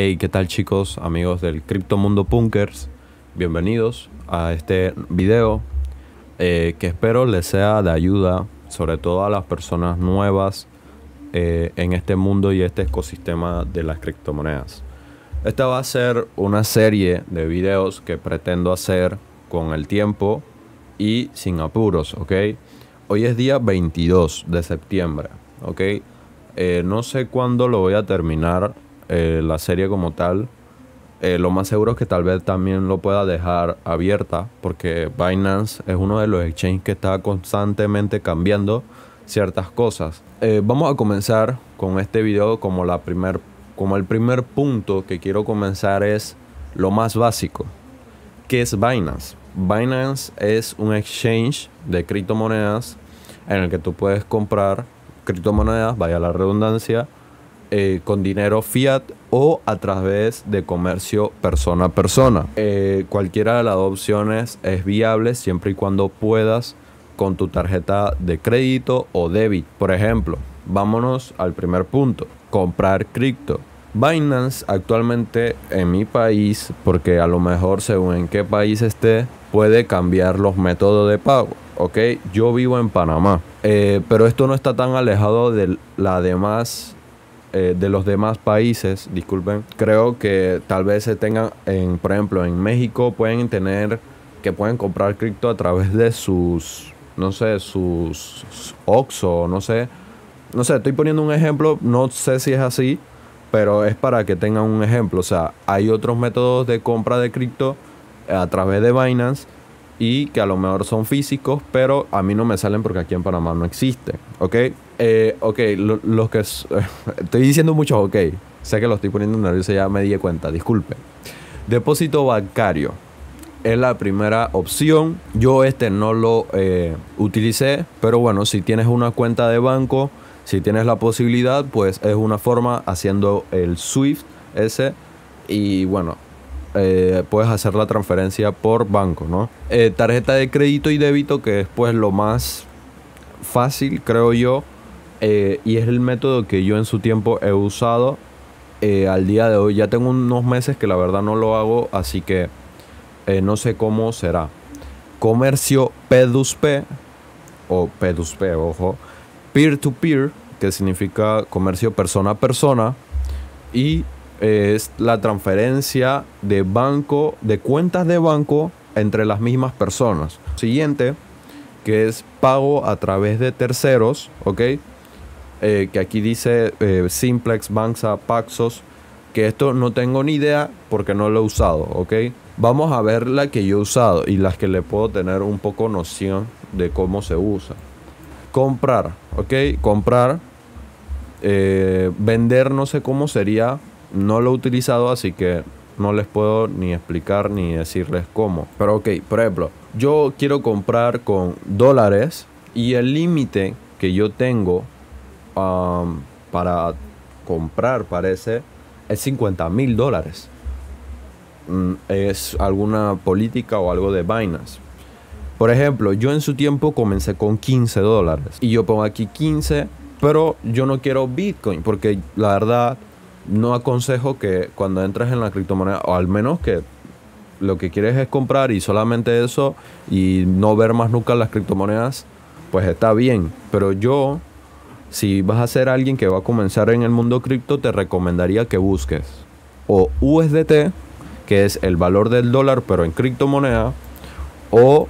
Hey, ¿qué tal chicos, amigos del criptomundo Punkers? Bienvenidos a este video eh, que espero les sea de ayuda, sobre todo a las personas nuevas eh, en este mundo y este ecosistema de las criptomonedas. Esta va a ser una serie de videos que pretendo hacer con el tiempo y sin apuros, ¿ok? Hoy es día 22 de septiembre, ¿ok? Eh, no sé cuándo lo voy a terminar eh, la serie como tal, eh, lo más seguro es que tal vez también lo pueda dejar abierta, porque Binance es uno de los exchanges que está constantemente cambiando ciertas cosas. Eh, vamos a comenzar con este video como, la primer, como el primer punto que quiero comenzar es lo más básico. que es Binance? Binance es un exchange de criptomonedas en el que tú puedes comprar criptomonedas, vaya la redundancia, eh, con dinero fiat o a través de comercio persona a persona. Eh, cualquiera de las opciones es viable siempre y cuando puedas con tu tarjeta de crédito o débito. Por ejemplo, vámonos al primer punto, comprar cripto. Binance actualmente en mi país, porque a lo mejor según en qué país esté, puede cambiar los métodos de pago. Ok, yo vivo en Panamá, eh, pero esto no está tan alejado de la demás eh, de los demás países, disculpen, creo que tal vez se tengan, en, por ejemplo, en México pueden tener que pueden comprar cripto a través de sus, no sé, sus, OXO, no sé. No sé, estoy poniendo un ejemplo, no sé si es así, pero es para que tengan un ejemplo. O sea, hay otros métodos de compra de cripto eh, a través de Binance y que a lo mejor son físicos, pero a mí no me salen porque aquí en Panamá no existe, ¿ok? Eh, ok, lo, los que... estoy diciendo muchos ok. Sé que lo estoy poniendo nervioso, ya me di cuenta, disculpe. Depósito bancario. Es la primera opción. Yo este no lo eh, utilicé, pero bueno, si tienes una cuenta de banco, si tienes la posibilidad, pues es una forma haciendo el SWIFT ese. Y bueno, eh, puedes hacer la transferencia por banco, ¿no? Eh, tarjeta de crédito y débito, que es pues lo más fácil, creo yo. Eh, y es el método que yo en su tiempo he usado eh, al día de hoy. Ya tengo unos meses que la verdad no lo hago, así que eh, no sé cómo será. Comercio P2P o P2P, ojo, peer-to-peer, que significa comercio persona a persona, y es la transferencia de banco, de cuentas de banco entre las mismas personas. Siguiente, que es pago a través de terceros, ¿ok? Eh, que aquí dice eh, Simplex, Banksa Paxos, que esto no tengo ni idea porque no lo he usado, ¿ok? Vamos a ver la que yo he usado y las que le puedo tener un poco noción de cómo se usa. Comprar, ¿ok? Comprar. Eh, vender no sé cómo sería, no lo he utilizado, así que no les puedo ni explicar ni decirles cómo. Pero ok, por ejemplo, yo quiero comprar con dólares y el límite que yo tengo Um, para comprar, parece, es 50 mil dólares. Mm, es alguna política o algo de vainas... Por ejemplo, yo en su tiempo comencé con 15 dólares. Y yo pongo aquí 15, pero yo no quiero Bitcoin. Porque la verdad, no aconsejo que cuando entras en la criptomoneda, o al menos que lo que quieres es comprar y solamente eso, y no ver más nunca las criptomonedas, pues está bien. Pero yo si vas a ser alguien que va a comenzar en el mundo cripto, te recomendaría que busques o USDT, que es el valor del dólar pero en criptomoneda, o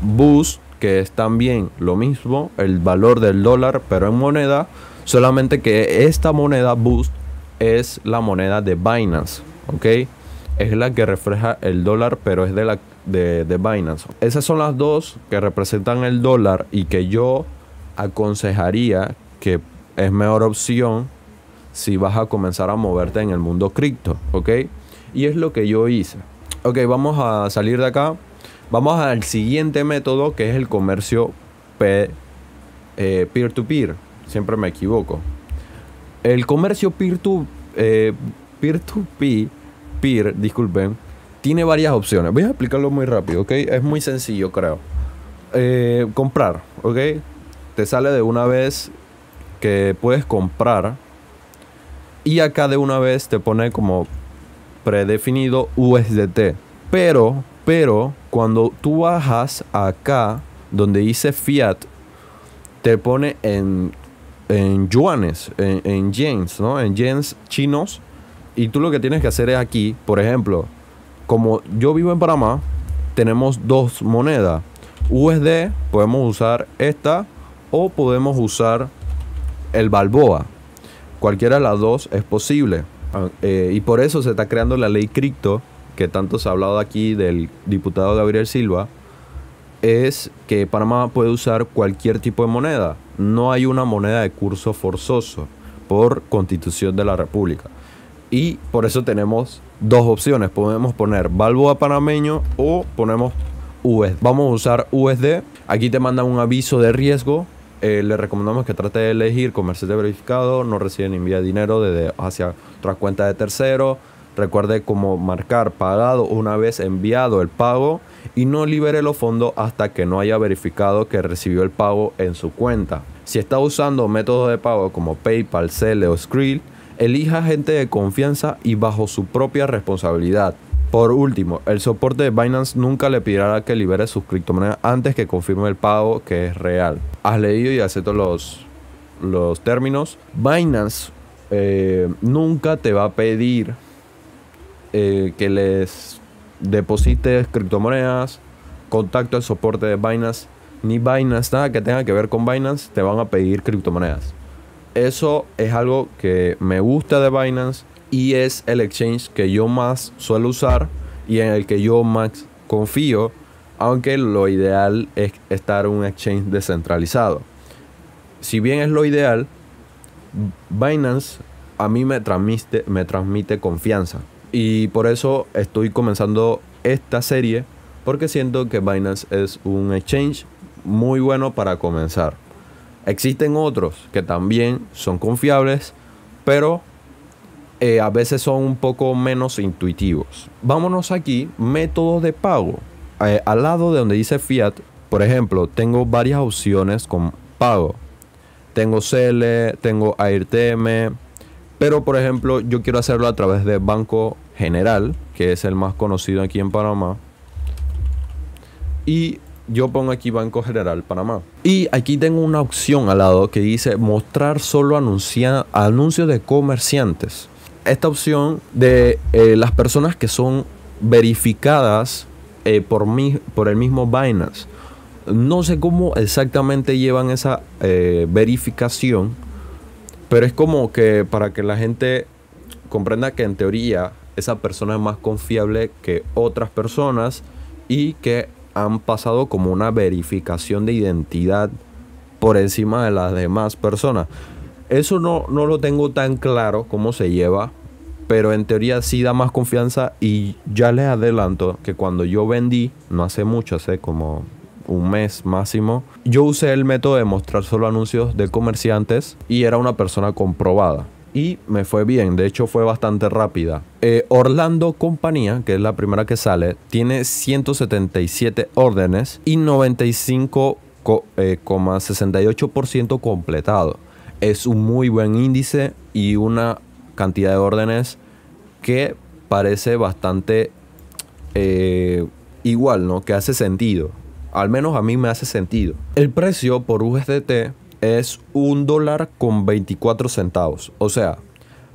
BOOST que es también lo mismo, el valor del dólar pero en moneda, solamente que esta moneda BOOST es la moneda de Binance, ¿ok? Es la que refleja el dólar pero es de la de, de Binance. Esas son las dos que representan el dólar y que yo aconsejaría que es mejor opción si vas a comenzar a moverte en el mundo cripto, ¿ok? Y es lo que yo hice. Ok, vamos a salir de acá. Vamos al siguiente método que es el comercio eh, peer-to-peer. Siempre me equivoco. El comercio eh, peer-to-peer, peer, disculpen, tiene varias opciones. Voy a explicarlo muy rápido, ¿ok? Es muy sencillo, creo. Eh, comprar, ¿ok? te sale de una vez que puedes comprar. Y acá de una vez te pone como predefinido USDT. Pero, pero, cuando tú bajas acá, donde dice fiat, te pone en, en yuanes, en, en ¿no? En yens chinos. Y tú lo que tienes que hacer es aquí, por ejemplo, como yo vivo en Panamá, tenemos dos monedas. USD, podemos usar esta o podemos usar el Balboa. Cualquiera de las dos es posible. Ah, eh, y por eso se está creando la ley cripto, que tanto se ha hablado aquí del diputado Gabriel Silva, es que Panamá puede usar cualquier tipo de moneda. No hay una moneda de curso forzoso por constitución de la República. Y por eso tenemos dos opciones. Podemos poner Balboa panameño o ponemos USD. Vamos a usar USD. Aquí te mandan un aviso de riesgo eh, le recomendamos que trate de elegir de verificado, no reciben envía dinero desde hacia otra cuenta de tercero. Recuerde como marcar pagado una vez enviado el pago y no libere los fondos hasta que no haya verificado que recibió el pago en su cuenta. Si está usando métodos de pago como PayPal, Zelle o Skrill, elija gente de confianza y bajo su propia responsabilidad. Por último, el soporte de Binance nunca le pedirá que libere sus criptomonedas antes que confirme el pago que es real. Has leído y acepto los, los términos. Binance eh, nunca te va a pedir eh, que les deposites criptomonedas, contacto al soporte de Binance, ni Binance, nada que tenga que ver con Binance, te van a pedir criptomonedas. Eso es algo que me gusta de Binance y es el exchange que yo más suelo usar y en el que yo más confío, aunque lo ideal es estar un exchange descentralizado. Si bien es lo ideal, Binance a mí me transmite, me transmite confianza y por eso estoy comenzando esta serie porque siento que Binance es un exchange muy bueno para comenzar. Existen otros que también son confiables, pero eh, a veces son un poco menos intuitivos. Vámonos aquí, métodos de pago. Eh, al lado de donde dice fiat, por ejemplo, tengo varias opciones con pago. Tengo Cele, tengo AirTM, pero por ejemplo yo quiero hacerlo a través de Banco General, que es el más conocido aquí en Panamá. Y yo pongo aquí Banco General Panamá. Y aquí tengo una opción al lado que dice mostrar solo anuncios de comerciantes esta opción de eh, las personas que son verificadas eh, por, mí por el mismo Binance. No sé cómo exactamente llevan esa eh, verificación, pero es como que para que la gente comprenda que en teoría esa persona es más confiable que otras personas y que han pasado como una verificación de identidad por encima de las demás personas. Eso no, no lo tengo tan claro cómo se lleva, pero en teoría sí da más confianza y ya les adelanto que cuando yo vendí, no hace mucho, hace como un mes máximo, yo usé el método de mostrar solo anuncios de comerciantes y era una persona comprobada. Y me fue bien, de hecho fue bastante rápida. Eh, Orlando Compañía, que es la primera que sale, tiene 177 órdenes y 95,68% eh, completado. Es un muy buen índice y una cantidad de órdenes que parece bastante eh, igual, ¿no? Que hace sentido. Al menos a mí me hace sentido. El precio por USDT es un dólar con 24 centavos. O sea,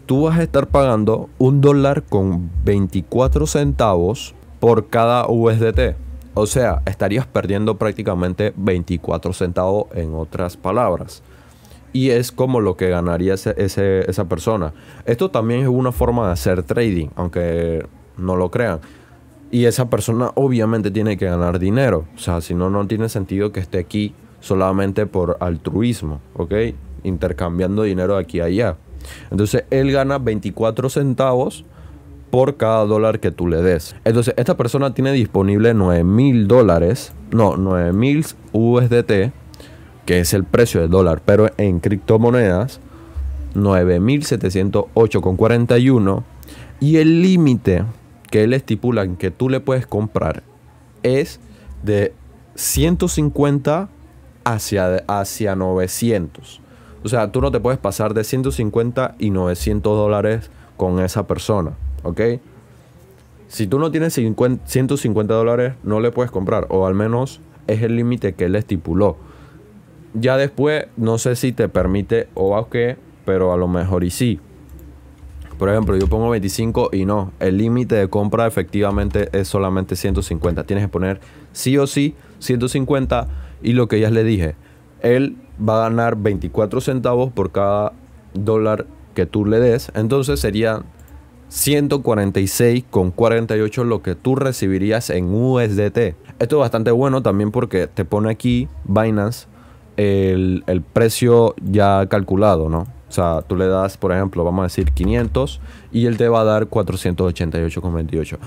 tú vas a estar pagando un dólar con 24 centavos por cada USDT. O sea, estarías perdiendo prácticamente 24 centavos en otras palabras y es como lo que ganaría esa persona. Esto también es una forma de hacer trading, aunque no lo crean. Y esa persona obviamente tiene que ganar dinero. O sea, si no, no tiene sentido que esté aquí solamente por altruismo, ¿ok? Intercambiando dinero de aquí a allá. Entonces, él gana 24 centavos por cada dólar que tú le des. Entonces, esta persona tiene disponible 9 mil dólares, no, 9 mil USDT que es el precio del dólar, pero en criptomonedas, 9.708,41. Y el límite que él estipula en que tú le puedes comprar es de 150 hacia, hacia 900. O sea, tú no te puedes pasar de 150 y 900 dólares con esa persona, ¿ok? Si tú no tienes 150 dólares, no le puedes comprar, o al menos es el límite que él estipuló ya después, no sé si te permite o a qué, pero a lo mejor y sí. Por ejemplo, yo pongo 25 y no. El límite de compra efectivamente es solamente 150. Tienes que poner sí o sí 150 y lo que ya le dije. Él va a ganar 24 centavos por cada dólar que tú le des. Entonces sería 146,48 lo que tú recibirías en USDT. Esto es bastante bueno también porque te pone aquí Binance el, precio ya calculado, ¿no? O sea, tú le das, por ejemplo, vamos a decir 500 y él te va a dar 488,28.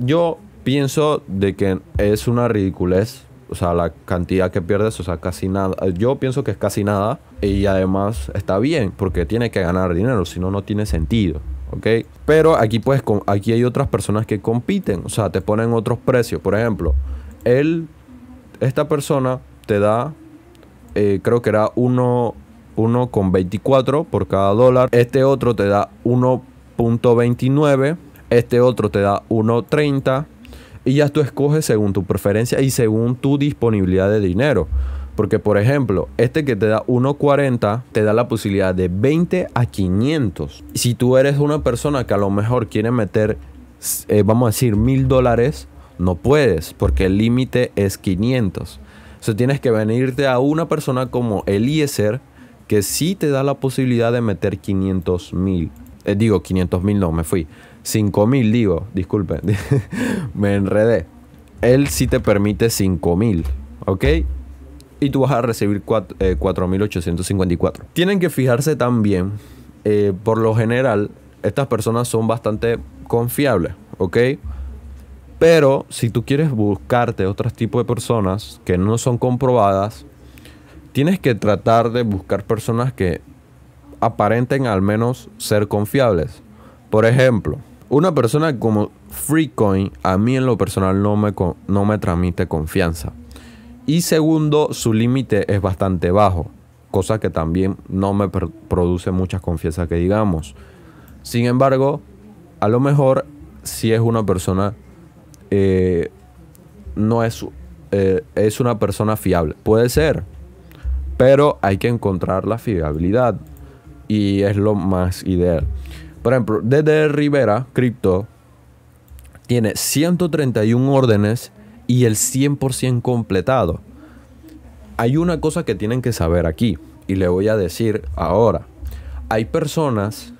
Yo pienso de que es una ridiculez, o sea, la cantidad que pierdes, o sea, casi nada. Yo pienso que es casi nada y además está bien porque tiene que ganar dinero, si no, no tiene sentido. ¿ok? Pero aquí, pues, aquí hay otras personas que compiten, o sea, te ponen otros precios. Por ejemplo, él, esta persona te da eh, creo que era 1,24 por cada dólar. Este otro te da 1.29. Este otro te da 1.30. Y ya tú escoges según tu preferencia y según tu disponibilidad de dinero. Porque, por ejemplo, este que te da 1.40 te da la posibilidad de 20 a 500. Si tú eres una persona que a lo mejor quiere meter, eh, vamos a decir, 1.000 dólares, no puedes porque el límite es 500. Entonces tienes que venirte a una persona como Eliezer, que sí te da la posibilidad de meter 500 mil. Eh, digo, 500 mil no, me fui. 5 mil, digo, disculpe, me enredé. Él sí te permite 5 mil, ¿ok? Y tú vas a recibir 4.854. Eh, Tienen que fijarse también, eh, por lo general, estas personas son bastante confiables, ¿ok? Pero si tú quieres buscarte otros tipos de personas que no son comprobadas, tienes que tratar de buscar personas que aparenten al menos ser confiables. Por ejemplo, una persona como Freecoin a mí en lo personal no me, no me transmite confianza. Y segundo, su límite es bastante bajo, cosa que también no me produce mucha confianza que digamos. Sin embargo, a lo mejor si es una persona eh, no es, eh, es una persona fiable. Puede ser, pero hay que encontrar la fiabilidad y es lo más ideal. Por ejemplo, desde Rivera, Crypto, tiene 131 órdenes y el 100% completado. Hay una cosa que tienen que saber aquí y le voy a decir ahora. Hay personas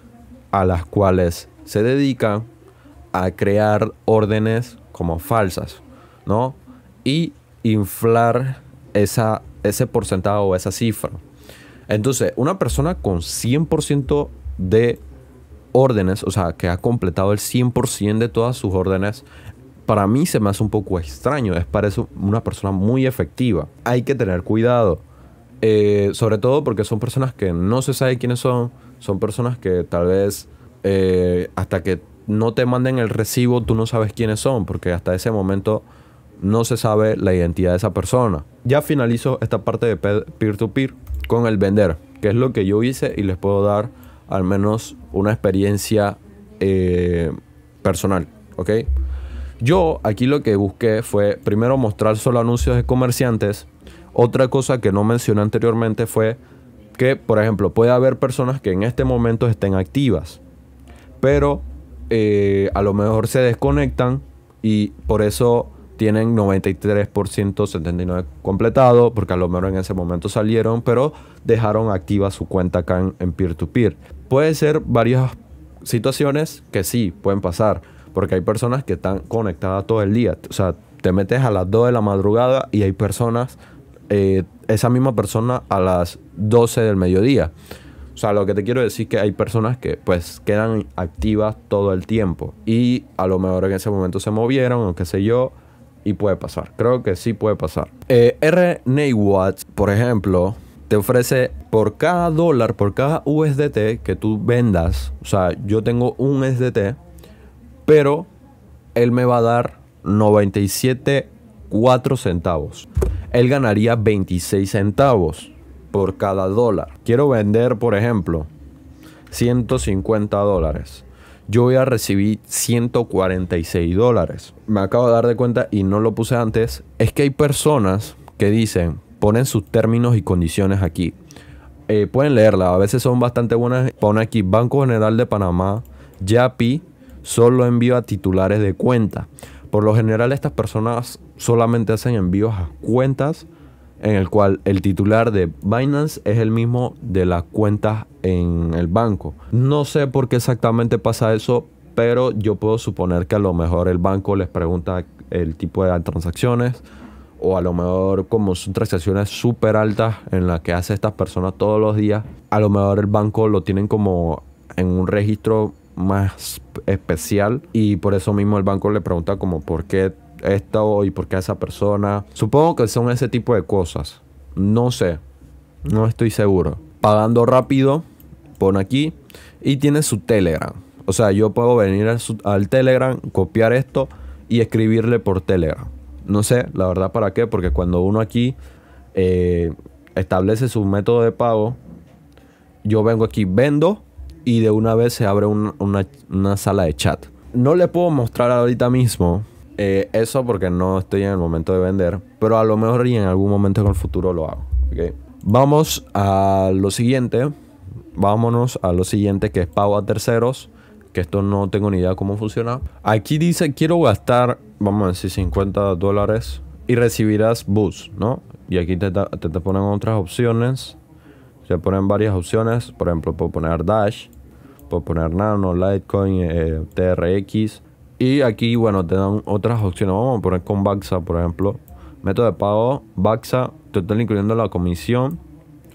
a las cuales se dedican a crear órdenes como falsas, ¿no? Y inflar esa, ese porcentaje o esa cifra. Entonces, una persona con 100% de órdenes, o sea, que ha completado el 100% de todas sus órdenes, para mí se me hace un poco extraño. Es para eso una persona muy efectiva. Hay que tener cuidado. Eh, sobre todo porque son personas que no se sabe quiénes son. Son personas que tal vez eh, hasta que no te manden el recibo, tú no sabes quiénes son, porque hasta ese momento no se sabe la identidad de esa persona. Ya finalizo esta parte de peer-to-peer con el vender, que es lo que yo hice y les puedo dar al menos una experiencia eh, personal, ¿ok? Yo aquí lo que busqué fue primero mostrar solo anuncios de comerciantes. Otra cosa que no mencioné anteriormente fue que, por ejemplo, puede haber personas que en este momento estén activas, pero eh, a lo mejor se desconectan y por eso tienen 93%, 79 completado, porque a lo mejor en ese momento salieron, pero dejaron activa su cuenta acá en peer-to-peer. Pueden Puede ser varias situaciones que sí pueden pasar, porque hay personas que están conectadas todo el día. O sea, te metes a las 2 de la madrugada y hay personas, eh, esa misma persona a las 12 del mediodía. O sea, lo que te quiero decir es que hay personas que pues quedan activas todo el tiempo y a lo mejor en ese momento se movieron o qué sé yo y puede pasar. Creo que sí puede pasar. Eh, R. por ejemplo, te ofrece por cada dólar, por cada USDT que tú vendas, o sea, yo tengo un USDT, pero él me va a dar 97.4 centavos. Él ganaría 26 centavos cada dólar. Quiero vender, por ejemplo, 150 dólares. Yo voy a recibir 146 dólares. Me acabo de dar de cuenta y no lo puse antes. Es que hay personas que dicen, ponen sus términos y condiciones aquí. Eh, pueden leerla, a veces son bastante buenas. Pone aquí Banco General de Panamá, Yapi, solo envío a titulares de cuenta. Por lo general estas personas solamente hacen envíos a cuentas en el cual el titular de Binance es el mismo de las cuentas en el banco. No sé por qué exactamente pasa eso, pero yo puedo suponer que a lo mejor el banco les pregunta el tipo de transacciones o a lo mejor como son transacciones súper altas en las que hace estas personas todos los días, a lo mejor el banco lo tienen como en un registro más especial y por eso mismo el banco le pregunta como por qué esto y porque a esa persona. Supongo que son ese tipo de cosas. No sé. No estoy seguro. Pagando rápido, pone aquí. Y tiene su Telegram. O sea, yo puedo venir al, Telegram, copiar esto y escribirle por Telegram. No sé, la verdad, para qué. Porque cuando uno aquí eh, establece su método de pago, yo vengo aquí, vendo y de una vez se abre una, una sala de chat. No le puedo mostrar ahorita mismo eh, eso porque no estoy en el momento de vender, pero a lo mejor y en algún momento en el futuro lo hago. Vamos a lo siguiente. Vámonos a lo siguiente que es pago a terceros. Que esto no tengo ni idea cómo funciona. Aquí dice quiero gastar, vamos a decir 50 dólares y recibirás bus, ¿no? Y aquí te, te, ponen otras opciones. Se ponen varias opciones. Por ejemplo, puedo poner Dash, puedo poner Nano, Litecoin, eh, TRX. Y aquí, bueno, te dan otras opciones. Vamos a poner con Baxa, por ejemplo. Método de pago, Baxa, total incluyendo la comisión,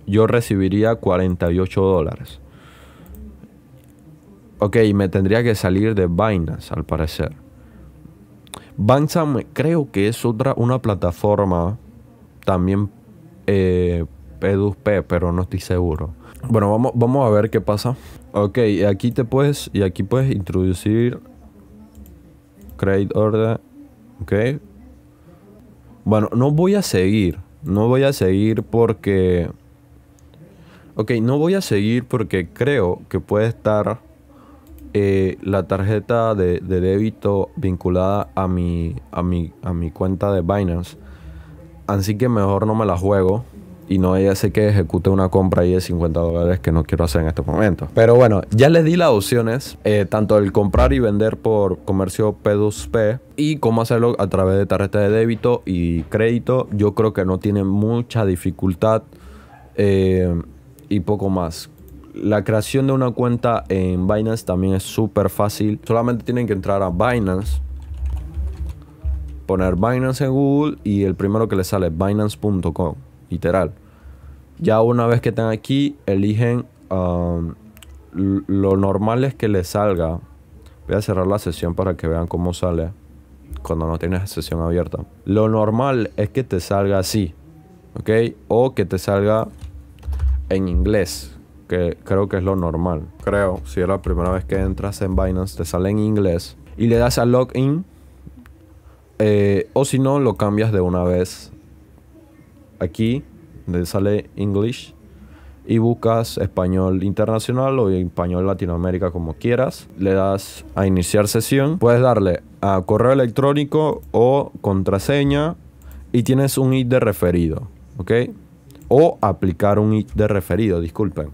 yo recibiría 48 dólares. Ok, me tendría que salir de Binance, al parecer. Baxa, creo que es otra una plataforma también P2P, eh, pero no estoy seguro. Bueno, vamos, vamos a ver qué pasa. Ok, aquí te puedes, y aquí puedes introducir Create Order. Ok. Bueno, no voy a seguir. No voy a seguir porque... Ok, no voy a seguir porque creo que puede estar eh, la tarjeta de, de, débito vinculada a mi, a, mi, a mi cuenta de Binance. Así que mejor no me la juego y no ella sé que ejecute una compra ahí de 50 dólares que no quiero hacer en este momento. Pero bueno, ya les di las opciones, eh, tanto el comprar y vender por comercio P2P y cómo hacerlo a través de tarjeta de débito y crédito. Yo creo que no tiene mucha dificultad eh, y poco más. La creación de una cuenta en Binance también es súper fácil. Solamente tienen que entrar a Binance poner Binance en Google y el primero que le sale es Binance.com, literal. Ya una vez que están aquí, eligen um, lo normal es que les salga. Voy a cerrar la sesión para que vean cómo sale cuando no tienes sesión abierta. Lo normal es que te salga así, ¿ok? O que te salga en inglés, que creo que es lo normal. Creo, si es la primera vez que entras en Binance, te sale en inglés y le das a login. Eh, o si no, lo cambias de una vez aquí de sale English y buscas español internacional o español Latinoamérica como quieras. Le das a iniciar sesión. Puedes darle a correo electrónico o contraseña y tienes un ID de referido, ¿ok? O aplicar un ID de referido, disculpen.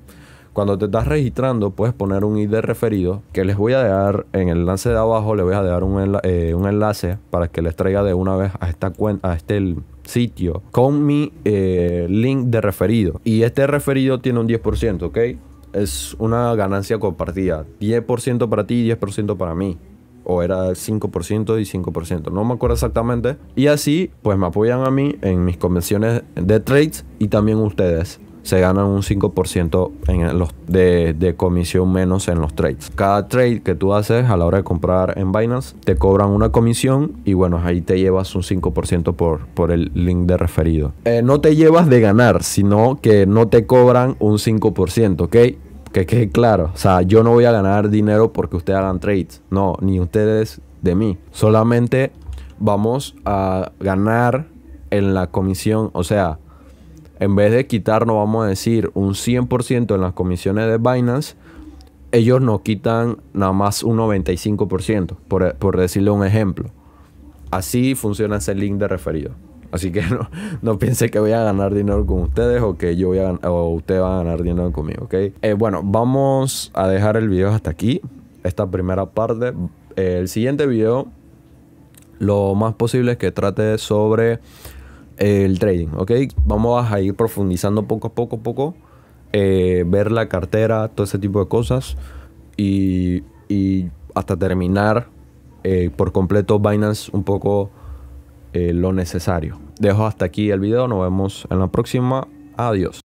Cuando te estás registrando, puedes poner un ID referido que les voy a dejar en el enlace de abajo. Les voy a dejar eh, un, enlace para que les traiga de una vez a esta cuenta, a este sitio con mi eh, link de referido. Y este referido tiene un 10%, ¿ok? Es una ganancia compartida. 10% para ti y 10% para mí o era 5% y 5%, no me acuerdo exactamente. Y así, pues me apoyan a mí en mis convenciones de trades y también ustedes se ganan un 5% en los, de, comisión menos en los trades. Cada trade que tú haces a la hora de comprar en Binance, te cobran una comisión y bueno, ahí te llevas un 5% por, por el link de referido. Eh, no te llevas de ganar, sino que no te cobran un 5%, ¿ok? Que quede claro, o sea, yo no voy a ganar dinero porque ustedes hagan trades, no, ni ustedes de mí, solamente vamos a ganar en la comisión, o sea, en vez de quitarnos, vamos a decir, un 100% en las comisiones de Binance, ellos nos quitan nada más un 95%, por, por decirle un ejemplo. Así funciona ese link de referido. Así que no, no piense que voy a ganar dinero con ustedes o que yo voy a o a ganar dinero conmigo, ¿ok? Eh, bueno, vamos a dejar el video hasta aquí, esta primera parte. el siguiente video, lo más posible es que trate sobre el trading, ¿ok? Vamos a ir profundizando poco a poco, poco, eh, ver la cartera, todo ese tipo de cosas y, hasta terminar eh, por completo Binance un poco eh, lo necesario. Dejo hasta aquí el video, nos vemos en la próxima, adiós.